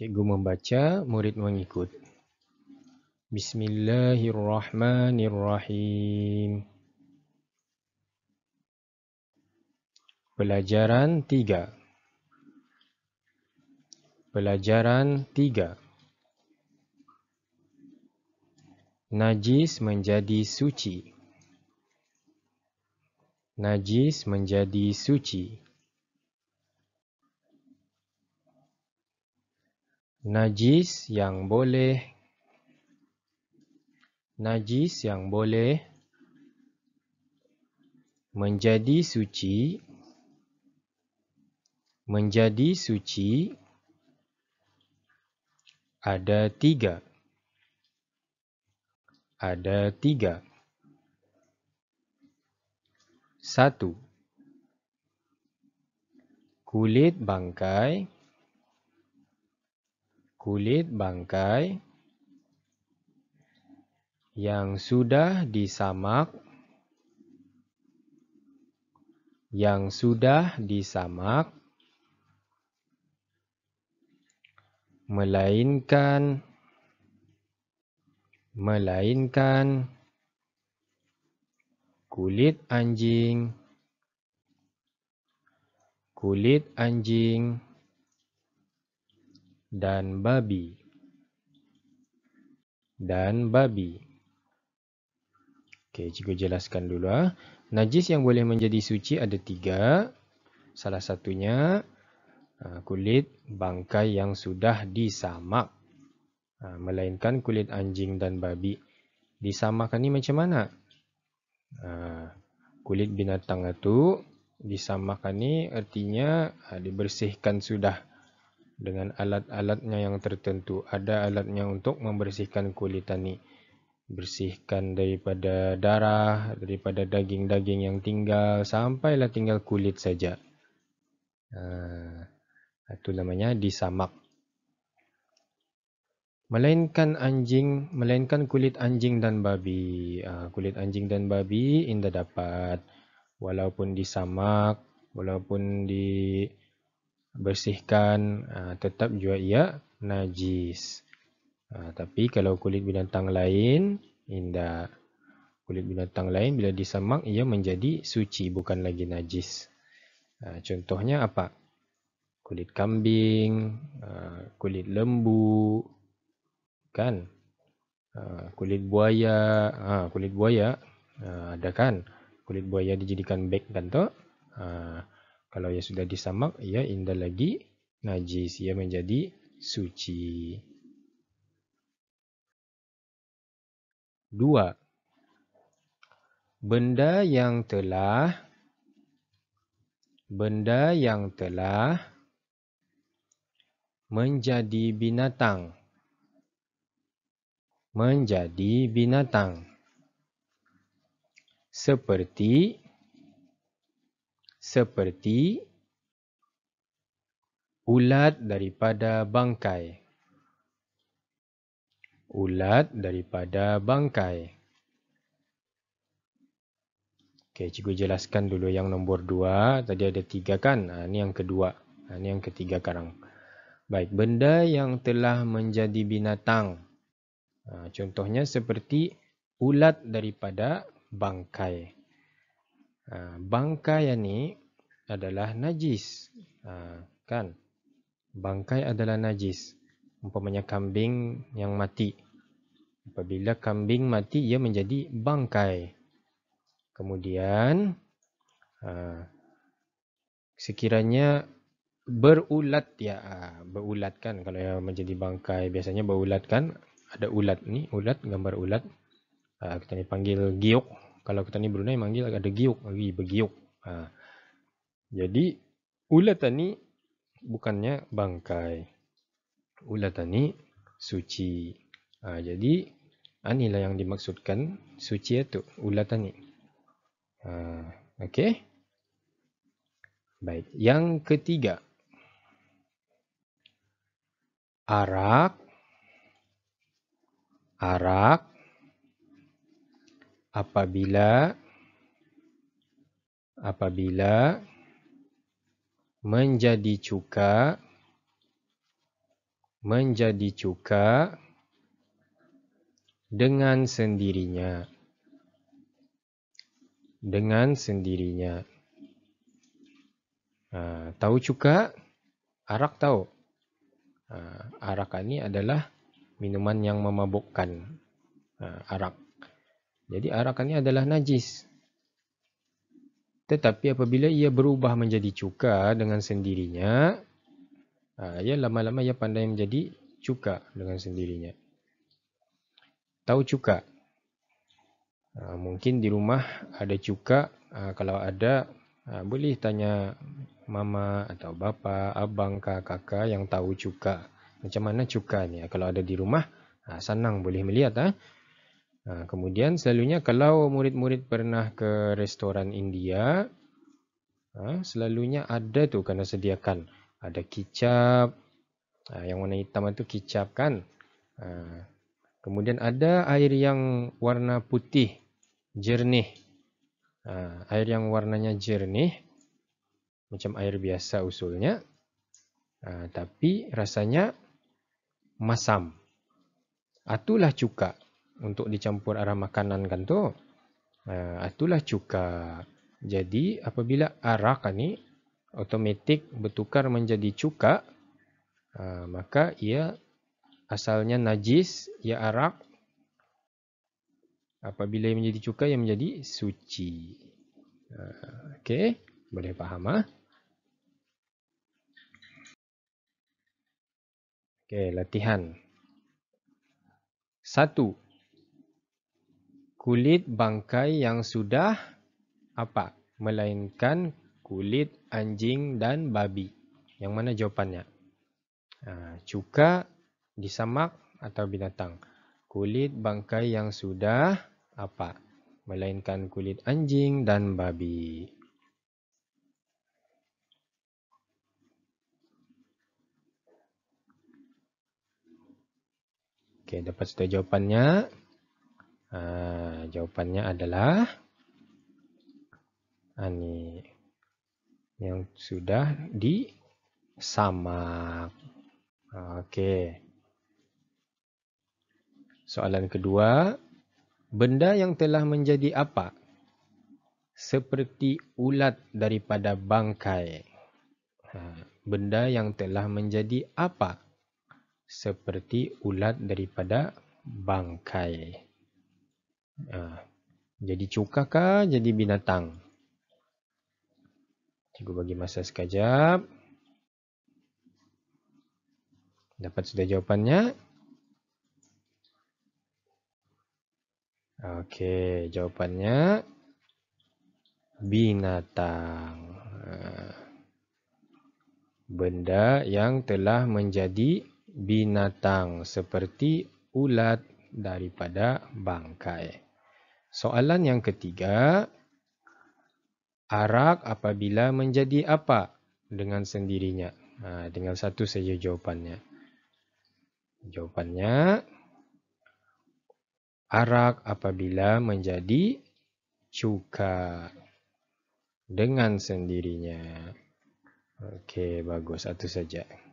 Cikgu membaca, murid mengikut. Bismillahirrahmanirrahim. Pelajaran tiga. Pelajaran 3. Najis menjadi suci. Najis menjadi suci. najis yang boleh najis yang boleh menjadi suci menjadi suci ada tiga ada tiga satu kulit bangkai kulit bangkai yang sudah disamak yang sudah disamak melainkan melainkan kulit anjing kulit anjing dan babi dan babi. Okey, cikgu jelaskan dulu. Ha. Najis yang boleh menjadi suci ada tiga. Salah satunya ah, kulit bangkai yang sudah disamak. Ah, melainkan kulit anjing dan babi. Disamakan ni macam mana? Kulit binatang itu disamakan ni artinya dibersihkan sudah dengan alat-alatnya yang tertentu. Ada alatnya untuk membersihkan kulit tani. Bersihkan daripada darah, daripada daging-daging yang tinggal, sampailah tinggal kulit saja. Uh, itu namanya disamak. Melainkan anjing, melainkan kulit anjing dan babi. Uh, kulit anjing dan babi indah dapat. Walaupun disamak, walaupun di... Samak, walaupun di bersihkan uh, tetap juga ia najis. Uh, tapi kalau kulit binatang lain, indah. Kulit binatang lain bila disamak ia menjadi suci bukan lagi najis. Uh, contohnya apa? Kulit kambing, kulit lembu, kan? Kulit buaya, kulit buaya, ada kan? Kulit buaya dijadikan beg kan tu? Kalau ia sudah disamak, ia indah lagi najis. Ia menjadi suci. Dua. Benda yang telah benda yang telah menjadi binatang menjadi binatang seperti seperti ulat daripada bangkai. Ulat daripada bangkai. Okey, cikgu jelaskan dulu yang nombor dua. Tadi ada tiga kan? Ha, ini yang kedua. Ha, ini yang ketiga sekarang. Baik, benda yang telah menjadi binatang. Ha, contohnya seperti ulat daripada bangkai. Bangkai. Ah, bangkai ni adalah najis. Ah, kan? Bangkai adalah najis. Umpamanya kambing yang mati. Apabila kambing mati, ia menjadi bangkai. Kemudian, ah, sekiranya berulat, ya, berulat kan? Kalau yang menjadi bangkai, biasanya berulat kan? Ada ulat ni, ulat, gambar ulat. Kita ni panggil giok kalau kita ni Brunei manggil ada giuk lagi bergiuk. Ha. Jadi ular tani bukannya bangkai. Ular tani suci. Ha, jadi anilah yang dimaksudkan suci itu ular tani. Ha, Okey. Baik, yang ketiga. Arak. Arak apabila apabila menjadi cuka menjadi cuka dengan sendirinya dengan sendirinya ha, tahu cuka arak tahu ha, arak ini adalah minuman yang memabukkan ha, arak jadi arakannya adalah najis. Tetapi apabila ia berubah menjadi cuka dengan sendirinya, ia ha, ya, lama-lama ia pandai menjadi cuka dengan sendirinya. Tahu cuka? Ha, mungkin di rumah ada cuka. Ha, kalau ada, boleh tanya mama atau bapa, abang, kakak yang tahu cuka. Macam mana cuka ni? Kalau ada di rumah, senang boleh melihat. Ha? Ha, kemudian selalunya kalau murid-murid pernah ke restoran India, ha, selalunya ada tu kena sediakan. Ada kicap, ha, yang warna hitam itu kicap kan. Kemudian ada air yang warna putih, jernih. Air yang warnanya jernih, macam air biasa usulnya. Tapi rasanya masam. Atulah cuka. Cuka untuk dicampur arah makanan kan tu. Uh, itulah cuka. Jadi apabila arak kan ni otomatik bertukar menjadi cuka, uh, maka ia asalnya najis, ia arak. Apabila ia menjadi cuka, ia menjadi suci. Uh, Okey, boleh faham ah? Okey, latihan. Satu kulit bangkai yang sudah apa? Melainkan kulit anjing dan babi. Yang mana jawapannya? Ha, cuka disamak atau binatang. Kulit bangkai yang sudah apa? Melainkan kulit anjing dan babi. Oke, dapat sudah jawapannya jawapannya adalah ani yang sudah disamak. Okey. Soalan kedua, benda yang telah menjadi apa? Seperti ulat daripada bangkai. Ha, benda yang telah menjadi apa? Seperti ulat daripada Bangkai. Ha. Jadi cuka ke jadi binatang? Cikgu bagi masa sekejap. Dapat sudah jawapannya? Okey, jawapannya binatang. Ha. Benda yang telah menjadi binatang seperti ulat daripada bangkai. Soalan yang ketiga, arak apabila menjadi apa dengan sendirinya? Ha, dengan satu saja jawapannya. Jawapannya, arak apabila menjadi cuka dengan sendirinya. Okey, bagus. Satu saja.